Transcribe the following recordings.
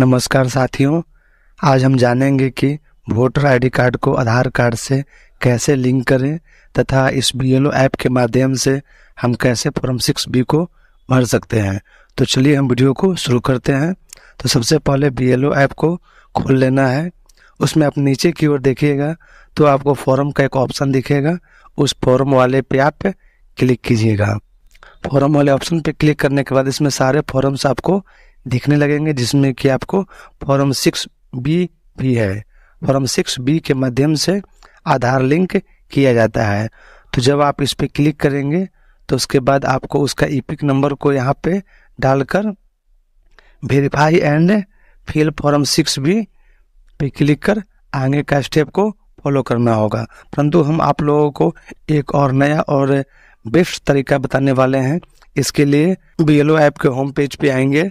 नमस्कार साथियों आज हम जानेंगे कि वोटर आईडी कार्ड को आधार कार्ड से कैसे लिंक करें तथा इस बी एल ऐप के माध्यम से हम कैसे फॉर्म सिक्स बी को भर सकते हैं तो चलिए हम वीडियो को शुरू करते हैं तो सबसे पहले बी एल ऐप को खोल लेना है उसमें आप नीचे की ओर देखिएगा तो आपको फॉर्म का एक ऑप्शन दिखेगा उस फॉर्म वाले पे आप क्लिक कीजिएगा फॉर्म वाले ऑप्शन पे क्लिक करने के बाद इसमें सारे फॉर्म्स आपको दिखने लगेंगे जिसमें कि आपको फॉर्म सिक्स बी भी है फॉर्म सिक्स बी के माध्यम से आधार लिंक किया जाता है तो जब आप इस पर क्लिक करेंगे तो उसके बाद आपको उसका ईपिक नंबर को यहाँ पे डालकर verify and fill form six B पे क्लिक कर आगे का स्टेप को फॉलो करना होगा परंतु हम आप लोगों को एक और नया और बेस्ट तरीका बताने वाले हैं इसके लिए बी ऐप के होम पेज पे आएंगे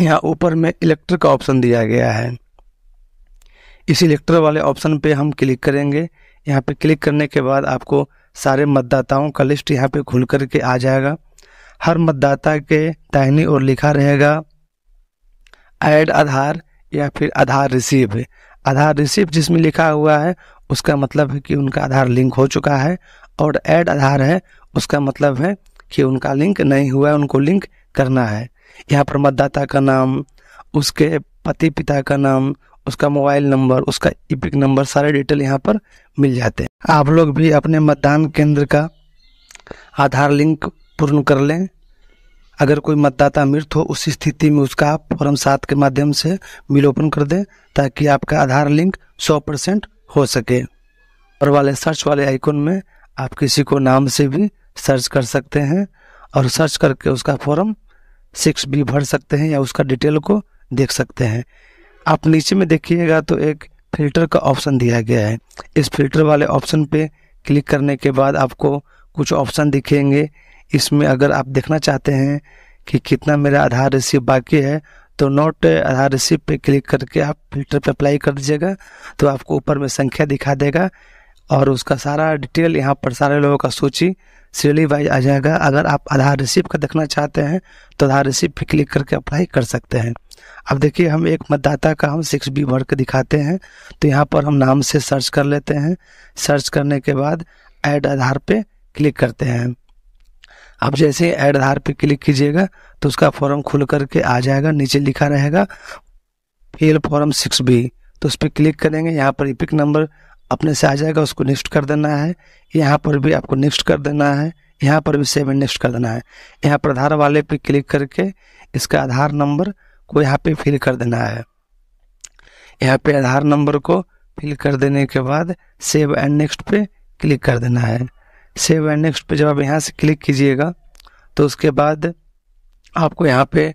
यहाँ ऊपर में इलेक्ट्रिक का ऑप्शन दिया गया है इस इलेक्ट्रिक वाले ऑप्शन पे हम क्लिक करेंगे यहाँ पे क्लिक करने के बाद आपको सारे मतदाताओं का लिस्ट यहाँ पे खुल करके आ जाएगा हर मतदाता के दाहिनी ओर लिखा रहेगा ऐड आधार या फिर आधार रिसीव आधार रिसीव जिसमें लिखा हुआ है उसका मतलब है कि उनका आधार लिंक हो चुका है और ऐड आधार है उसका मतलब है कि उनका लिंक नहीं हुआ है उनको लिंक करना है यहाँ पर मतदाता का नाम उसके पति पिता का नाम उसका मोबाइल नंबर उसका इपिक e नंबर सारे डिटेल यहाँ पर मिल जाते हैं आप लोग भी अपने मतदान केंद्र का आधार लिंक पूर्ण कर लें अगर कोई मतदाता मृत हो उस स्थिति में उसका आप फॉर्म सात के माध्यम से ओपन कर दें ताकि आपका आधार लिंक सौ परसेंट हो सके और वाले सर्च वाले आइकन में आप किसी को नाम से भी सर्च कर सकते हैं और सर्च करके उसका फॉर्म सिक्स भी भर सकते हैं या उसका डिटेल को देख सकते हैं आप नीचे में देखिएगा तो एक फिल्टर का ऑप्शन दिया गया है इस फिल्टर वाले ऑप्शन पे क्लिक करने के बाद आपको कुछ ऑप्शन दिखेंगे इसमें अगर आप देखना चाहते हैं कि कितना मेरा आधार रिसीव बाकी है तो नोट आधार रिसीव पे क्लिक करके आप फिल्टर पे अप्लाई कर दीजिएगा तो आपको ऊपर में संख्या दिखा देगा और उसका सारा डिटेल यहाँ पर सारे लोगों का सूची सीरियली वाइज आ जाएगा अगर आप आधार रिसिप्ट का देखना चाहते हैं तो आधार रिसिप्ट पर क्लिक करके अप्लाई कर सकते हैं अब देखिए हम एक मतदाता का हम सिक्स बी भर के दिखाते हैं तो यहाँ पर हम नाम से सर्च कर लेते हैं सर्च करने के बाद ऐड आधार पे क्लिक करते हैं अब जैसे ही ऐड आधार पे क्लिक कीजिएगा तो उसका फॉर्म खुल करके आ जाएगा नीचे लिखा रहेगा फेल फॉर्म सिक्स बी तो उस पर क्लिक करेंगे यहाँ पर इपिक नंबर अपने से आ जाएगा उसको नेक्स्ट कर देना है यहाँ पर भी आपको नेक्स्ट कर देना है यहाँ पर भी सेव एंड नेक्स्ट कर देना है यहाँ पर आधार वाले पे क्लिक करके इसका आधार नंबर को यहाँ पे फिल कर देना है यहाँ पे आधार नंबर को फिल कर देने के बाद सेव एंड नेक्स्ट पे क्लिक कर देना है सेव एंड नेक्स्ट पे जब आप यहाँ से क्लिक कीजिएगा तो उसके बाद आपको यहाँ पे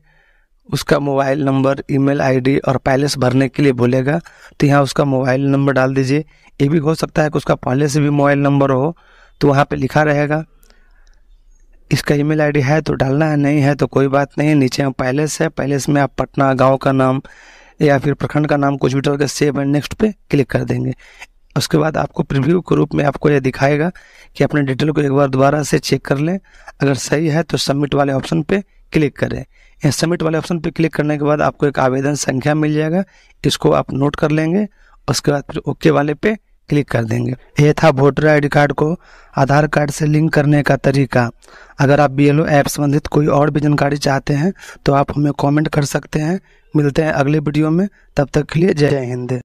उसका मोबाइल नंबर ईमेल आईडी और पैलेस भरने के लिए बोलेगा तो यहाँ उसका मोबाइल नंबर डाल दीजिए ये भी हो सकता है कि उसका पहले से भी मोबाइल नंबर हो तो वहाँ पे लिखा रहेगा इसका ईमेल आईडी है तो डालना है नहीं है तो कोई बात नहीं नीचे हम पैलेस है पैलेस में आप पटना गाँव का नाम या फिर प्रखंड का नाम कुछ भी डाल सेव एंड नेक्स्ट पर क्लिक कर देंगे उसके बाद आपको प्रिव्यू के रूप में आपको यह दिखाएगा कि अपने डिटेल को एक बार दोबारा से चेक कर लें अगर सही है तो सबमिट वाले ऑप्शन पे क्लिक करें यहाँ सबमिट वाले ऑप्शन पर क्लिक करने के बाद आपको एक आवेदन संख्या मिल जाएगा इसको आप नोट कर लेंगे उसके बाद फिर ओके वाले पे क्लिक कर देंगे यह था वोटर आईडी कार्ड को आधार कार्ड से लिंक करने का तरीका अगर आप बी एल ऐप संबंधित कोई और भी जानकारी चाहते हैं तो आप हमें कमेंट कर सकते हैं मिलते हैं अगले वीडियो में तब तक के लिए जय हिंद